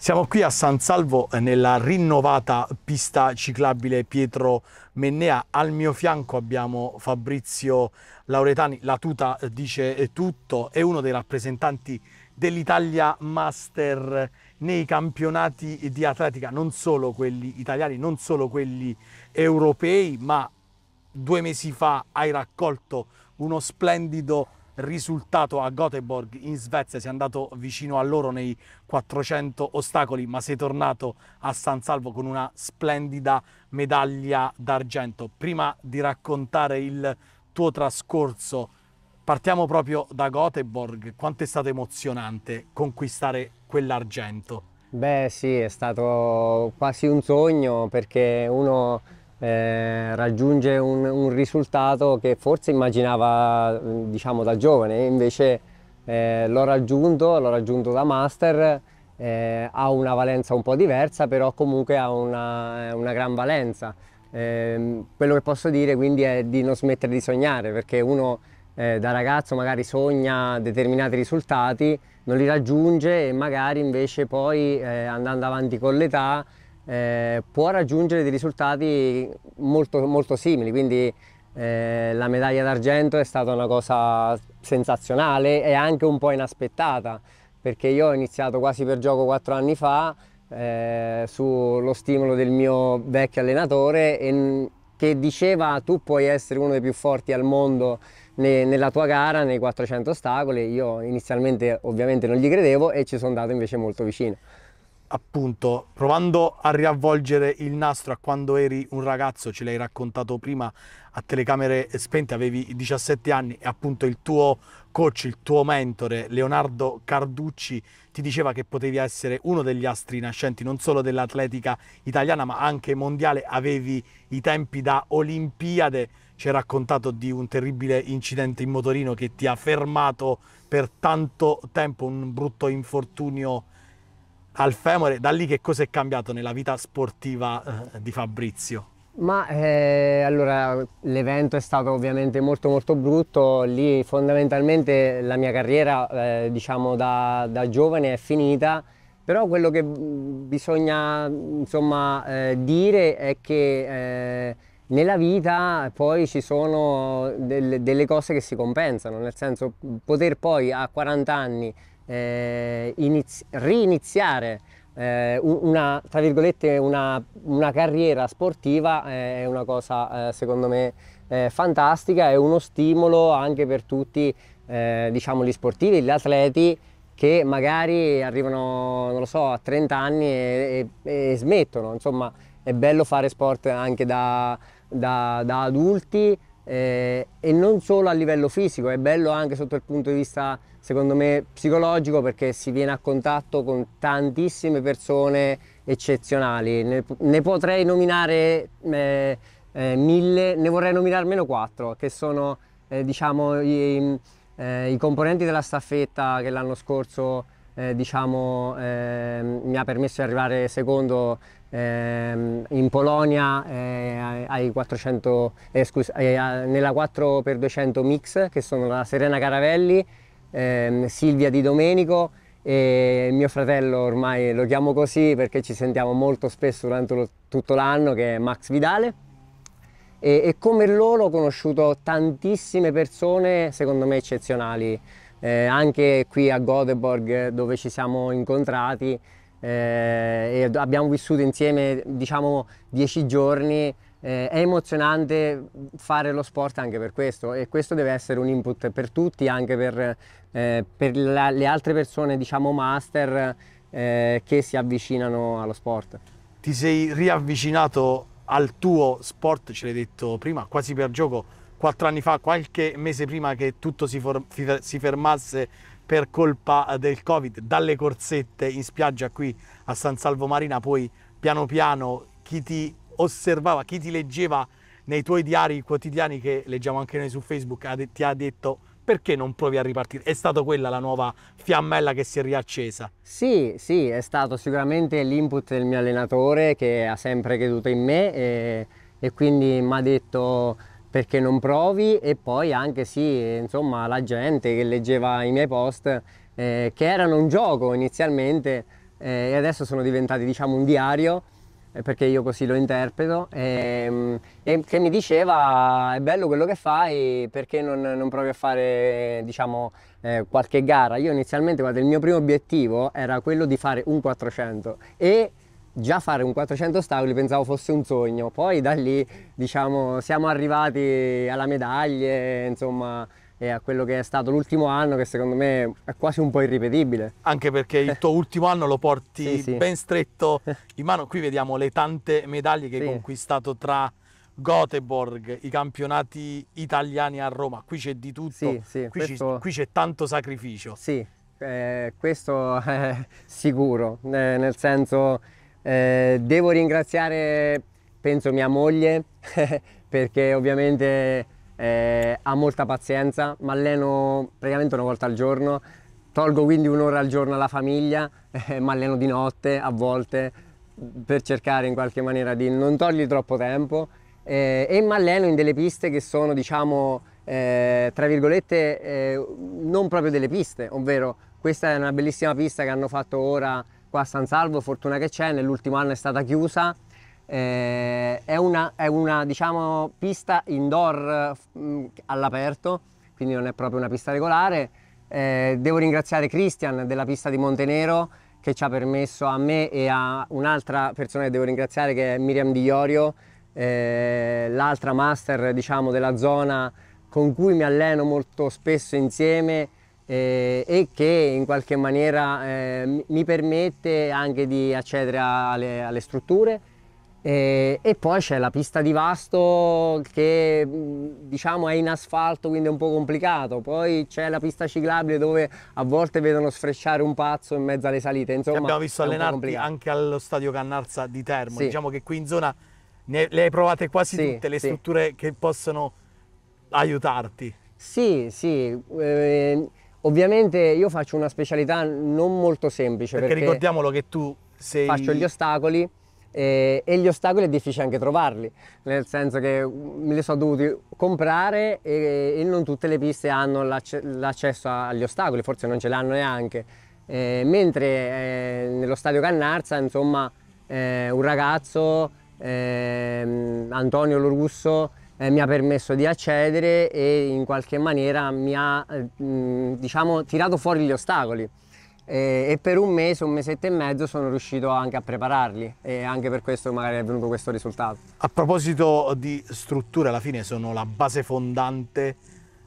Siamo qui a San Salvo eh, nella rinnovata pista ciclabile Pietro Mennea. Al mio fianco abbiamo Fabrizio Lauretani, la tuta eh, dice eh, tutto, è uno dei rappresentanti dell'Italia Master nei campionati di atletica, non solo quelli italiani, non solo quelli europei, ma due mesi fa hai raccolto uno splendido risultato a Göteborg in Svezia, sei andato vicino a loro nei 400 ostacoli, ma sei tornato a San Salvo con una splendida medaglia d'argento. Prima di raccontare il tuo trascorso, partiamo proprio da Göteborg. Quanto è stato emozionante conquistare quell'argento? Beh sì, è stato quasi un sogno perché uno eh, raggiunge un, un, risultato che forse immaginava mm, diciamo da giovane, invece eh, l'ho raggiunto, l'ho raggiunto da master, eh, ha una valenza un po' diversa, però comunque ha una, una gran valenza. Ehm, quello che posso dire quindi è di non smettere di sognare, perché uno eh, da ragazzo magari sogna determinati risultati, non li raggiunge e magari invece poi eh, andando avanti con l'età eh, può raggiungere dei risultati molto, molto simili, quindi eh, la medaglia d'argento è stata una cosa sensazionale e anche un po' inaspettata, perché io ho iniziato quasi per gioco quattro anni fa eh, sullo stimolo del mio vecchio allenatore e, che diceva tu puoi essere uno dei più forti al mondo ne, nella tua gara, nei 400 ostacoli, io inizialmente ovviamente non gli credevo e ci sono andato invece molto vicino appunto provando a riavvolgere il nastro a quando eri un ragazzo, ce l'hai raccontato prima a telecamere spente, avevi 17 anni e appunto il tuo coach, il tuo mentore Leonardo Carducci ti diceva che potevi essere uno degli astri nascenti non solo dell'atletica italiana ma anche mondiale, avevi i tempi da Olimpiade, ci hai raccontato di un terribile incidente in motorino che ti ha fermato per tanto tempo, un brutto infortunio al femore, da lì che cosa è cambiato nella vita sportiva eh, di Fabrizio? Ma eh, allora l'evento è stato ovviamente molto molto brutto, lì fondamentalmente la mia carriera eh, diciamo da, da, giovane è finita, però quello che mm, bisogna insomma eh, dire è che eh, nella vita poi ci sono del, delle cose che si compensano, nel senso poter poi a 40 anni eh, iniz- riiniziare eh, una, tra virgolette, una, una carriera sportiva eh, è una cosa eh, secondo me eh, fantastica, è uno stimolo anche per tutti diciamo, gli sportivi, gli atleti che magari arrivano, non lo so, a 30 anni e, e, e smettono, insomma è bello fare sport anche da, da, da adulti eh, e non solo a livello fisico, è bello anche sotto il punto di vista secondo me psicologico perché si viene a contatto con tantissime persone eccezionali, ne, ne potrei nominare eh, eh, mille, ne vorrei nominare almeno quattro che sono eh, diciamo i, i, eh, componenti della staffetta che l'anno scorso eh, diciamo, ehm, mi ha permesso di arrivare secondo ehm, in Polonia eh, ai 400, eh, scusa, eh, nella 4x200 Mix che sono la Serena Caravelli eh, Silvia Di Domenico e mio fratello ormai lo chiamo così perché ci sentiamo molto spesso durante lo, tutto l'anno che è Max Vidale e, e, come loro ho conosciuto tantissime persone secondo me eccezionali eh, anche qui a Göteborg dove ci siamo incontrati eh, e abbiamo vissuto insieme diciamo dieci giorni eh, è emozionante fare lo sport anche per questo e questo deve essere un input per tutti, anche per, eh, per la, le altre persone, diciamo master, eh, che si avvicinano allo sport. Ti sei riavvicinato al tuo sport, ce l'hai detto prima, quasi per gioco, quattro anni fa, qualche mese prima che tutto si, si fermasse per colpa del Covid, dalle corsette in spiaggia qui a San Salvo Marina, poi piano piano chi ti osservava, chi ti leggeva nei tuoi diari quotidiani che leggiamo anche noi su Facebook ti ha detto perché non provi a ripartire? È stata quella la nuova fiammella che si è riaccesa? Sì, sì, è stato sicuramente l'input del mio allenatore che ha sempre creduto in me e, e quindi mi ha detto perché non provi e poi anche sì, insomma, la gente che leggeva i miei post eh, che erano un gioco inizialmente eh, e adesso sono diventati diciamo un diario perché io così lo interpreto, e, ehm, e, che mi diceva è bello quello che fai perché non, non provi a fare diciamo eh, qualche gara. Io inizialmente guarda, il mio primo obiettivo era quello di fare un 400 e già fare un 400 ostacoli pensavo fosse un sogno, poi da lì diciamo siamo arrivati alla medaglia, insomma e a quello che è stato l'ultimo anno che secondo me è quasi un po' irripetibile. Anche perché il tuo ultimo anno lo porti sì, sì. ben stretto in mano. Qui vediamo le tante medaglie che sì. hai conquistato tra Göteborg, i campionati italiani a Roma. Qui c'è di tutto, qui, questo... c'è, tanto sacrificio. Sì, eh, questo è sicuro, eh, nel senso eh, devo ringraziare penso mia moglie perché ovviamente eh, ha molta pazienza, mi alleno praticamente una volta al giorno, tolgo quindi un'ora al giorno alla famiglia, eh, mi alleno di notte a volte per cercare in qualche maniera di non togliergli troppo tempo eh, e mi alleno in delle piste che sono diciamo eh, tra virgolette eh, non proprio delle piste, ovvero questa è una bellissima pista che hanno fatto ora qua a San Salvo, fortuna che c'è, nell'ultimo anno è stata chiusa eh, è una, è una diciamo, pista indoor mm, all'aperto, quindi non è proprio una pista regolare. Eh, devo ringraziare Christian della pista di Montenero che ci ha permesso a me e a un'altra persona che devo ringraziare che è Miriam Di Iorio, eh, l'altra master diciamo, della zona con cui mi alleno molto spesso insieme eh, e che in qualche maniera eh, mi permette anche di accedere alle, alle strutture e, eh, e poi c'è la pista di Vasto che mm, diciamo è in asfalto quindi è un po' complicato, poi c'è la pista ciclabile dove a volte vedono sfrecciare un pazzo in mezzo alle salite. Insomma, abbiamo visto allenarti anche allo stadio Cannarza di Termo, sì. diciamo che qui in zona ne, le hai provate quasi sì, tutte le sì. strutture che possono aiutarti. Sì, sì. Eh, ovviamente io faccio una specialità non molto semplice. Perché, perché ricordiamolo che tu sei... Faccio gli ostacoli e, e, gli ostacoli è difficile anche trovarli, nel senso che mm, me li sono dovuti comprare e, e non tutte le piste hanno l'accesso agli ostacoli, forse non ce l'hanno neanche. Eh, mentre eh, nello stadio Cannarza, insomma, eh, un ragazzo, ehm, Antonio Lorusso, eh, mi ha permesso di accedere e in qualche maniera mi ha eh, mm, diciamo, tirato fuori gli ostacoli e, per un mese, un mesetto e mezzo sono riuscito anche a prepararli e anche per questo magari è venuto questo risultato. A proposito di strutture, alla fine sono la base fondante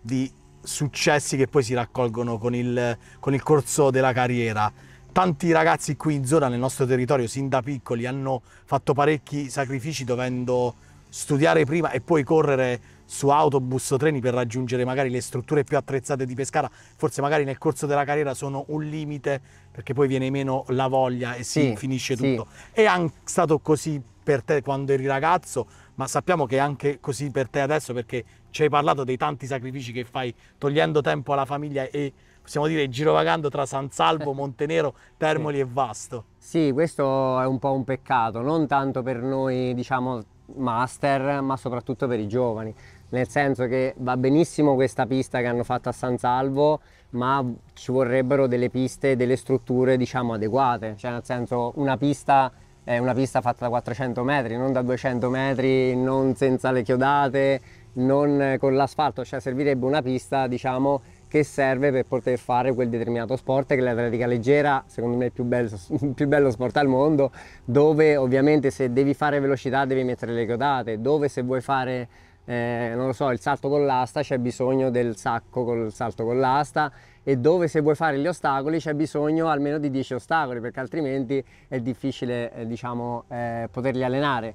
di successi che poi si raccolgono con il, con il corso della carriera tanti ragazzi qui in zona nel nostro territorio sin da piccoli hanno fatto parecchi sacrifici dovendo studiare prima e poi correre su autobus o treni per raggiungere magari le strutture più attrezzate di Pescara, forse magari nel corso della carriera sono un limite perché poi viene meno la voglia e si sì, finisce tutto. Sì. È anche stato così per te quando eri ragazzo, ma sappiamo che è anche così per te adesso perché ci hai parlato dei tanti sacrifici che fai togliendo tempo alla famiglia e possiamo dire girovagando tra San Salvo, eh. Montenero, Termoli sì. e Vasto. Sì, questo è un po' un peccato, non tanto per noi diciamo master ma soprattutto per i giovani nel senso che va benissimo questa pista che hanno fatto a San Salvo ma ci vorrebbero delle piste delle strutture diciamo adeguate cioè nel senso una pista è una pista fatta da 400 metri non da 200 metri non senza le chiodate non con l'asfalto cioè servirebbe una pista diciamo che serve per poter fare quel determinato sport che l'atletica leggera, secondo me è il più bello, più bello sport al mondo, dove ovviamente se devi fare velocità devi mettere le chiodate, dove se vuoi fare eh, non lo so, il salto con l'asta c'è bisogno del sacco col salto con l'asta e dove se vuoi fare gli ostacoli c'è bisogno almeno di 10 ostacoli perché altrimenti è difficile eh, diciamo, eh, poterli allenare.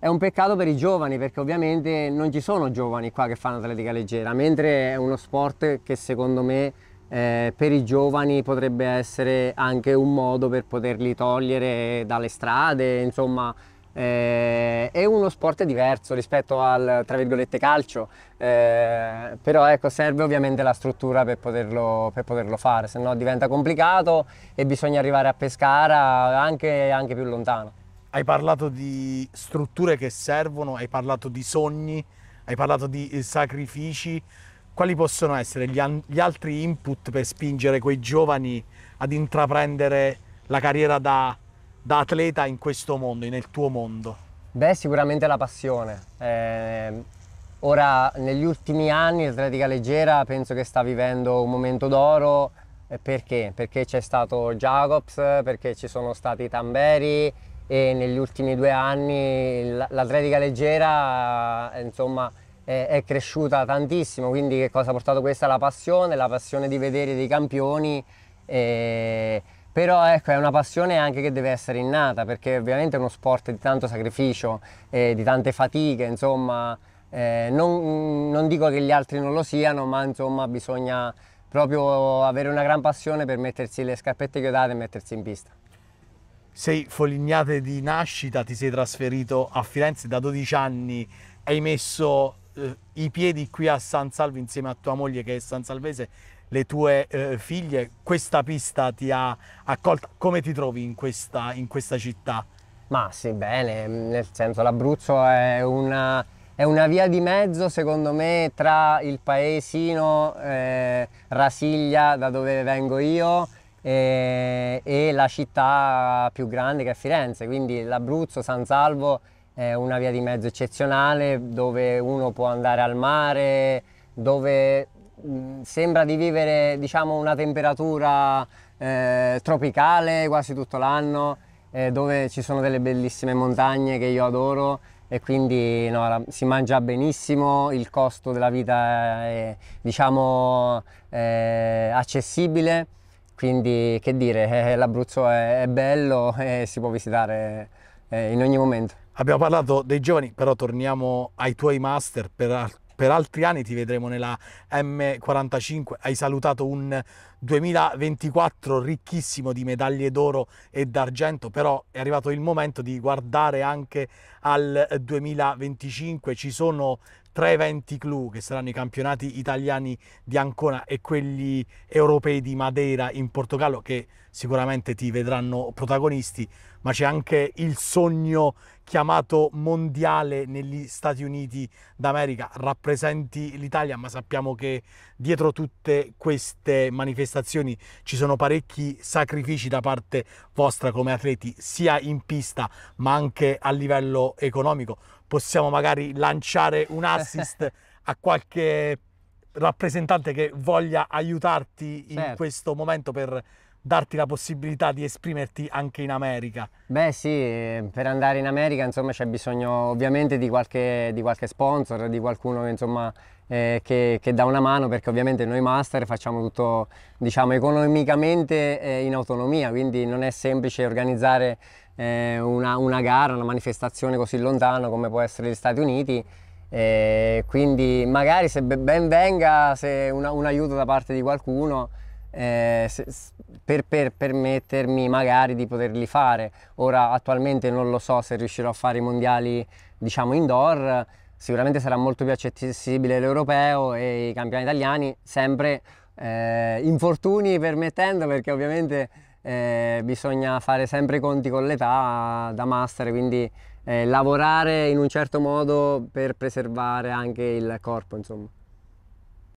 È un peccato per i giovani perché ovviamente non ci sono giovani qua che fanno atletica leggera, mentre è uno sport che secondo me eh, per i giovani potrebbe essere anche un modo per poterli togliere dalle strade, insomma eh, è uno sport diverso rispetto al tra virgolette calcio, eh, però ecco serve ovviamente la struttura per poterlo, per poterlo fare, se no diventa complicato e bisogna arrivare a Pescara anche, anche più lontano hai parlato di strutture che servono, hai parlato di sogni, hai parlato di eh, sacrifici. Quali possono essere gli, an- gli altri input per spingere quei giovani ad intraprendere la carriera da, da atleta in questo mondo, nel tuo mondo? Beh, sicuramente la passione. Eh, ora, negli ultimi anni, l'atletica leggera penso che sta vivendo un momento d'oro. Perché? Perché c'è stato Jacobs, perché ci sono stati Tamberi, e negli ultimi due anni l'atletica leggera insomma, è, cresciuta tantissimo, quindi che cosa ha portato questa? La passione, la passione di vedere dei campioni, eh, però ecco, è una passione anche che deve essere innata perché ovviamente è uno sport di tanto sacrificio, e di tante fatiche, insomma eh, non, non dico che gli altri non lo siano, ma insomma bisogna proprio avere una gran passione per mettersi le scarpette chiodate e mettersi in pista sei folignate di nascita, ti sei trasferito a Firenze da 12 anni, hai messo eh, i piedi qui a San Salvo insieme a tua moglie che è San Salvese, le tue eh, figlie, questa pista ti ha accolta, come ti trovi in questa, in questa città? Ma sì, bene, mm, nel senso l'Abruzzo è una, è una, via di mezzo secondo me tra il paesino eh, Rasiglia da dove vengo io e, e la città più grande che è Firenze, quindi l'Abruzzo, San Salvo è una via di mezzo eccezionale dove uno può andare al mare, dove sembra di vivere diciamo, una temperatura eh, tropicale quasi tutto l'anno, eh, dove ci sono delle bellissime montagne che io adoro e quindi no, si mangia benissimo, il costo della vita è diciamo, eh, accessibile quindi che dire, eh, eh, l'Abruzzo è, è, bello e si può visitare eh, in ogni momento. Abbiamo parlato dei giovani, però torniamo ai tuoi master per, per altri anni ti vedremo nella M45, hai salutato un 2024 ricchissimo di medaglie d'oro e d'argento, però è arrivato il momento di guardare anche al 2025, ci sono tre eventi clou che saranno i campionati italiani di Ancona e quelli europei di Madeira in Portogallo che sicuramente ti vedranno protagonisti, ma c'è anche il sogno chiamato mondiale negli Stati Uniti d'America, rappresenti l'Italia, ma sappiamo che dietro tutte queste manifestazioni ci sono parecchi sacrifici da parte vostra come atleti, sia in pista ma anche a livello economico possiamo magari lanciare un assist a qualche rappresentante che voglia aiutarti in certo. questo momento per darti la possibilità di esprimerti anche in America? Beh sì, per andare in America insomma c'è bisogno ovviamente di qualche, di qualche sponsor, di qualcuno che, insomma, eh, che, che dà una mano perché ovviamente noi master facciamo tutto diciamo economicamente eh, in autonomia quindi non è semplice organizzare eh, una, una, gara, una manifestazione così lontano come può essere gli Stati Uniti. Eh, quindi magari se ben venga se una, un aiuto da parte di qualcuno eh, se, per, per, permettermi magari di poterli fare. Ora attualmente non lo so se riuscirò a fare i mondiali diciamo indoor, sicuramente sarà molto più accessibile l'europeo e i campioni italiani sempre eh, infortuni permettendo perché ovviamente eh, bisogna fare sempre i conti con l'età da master, quindi eh, lavorare in un certo modo per preservare anche il corpo, insomma.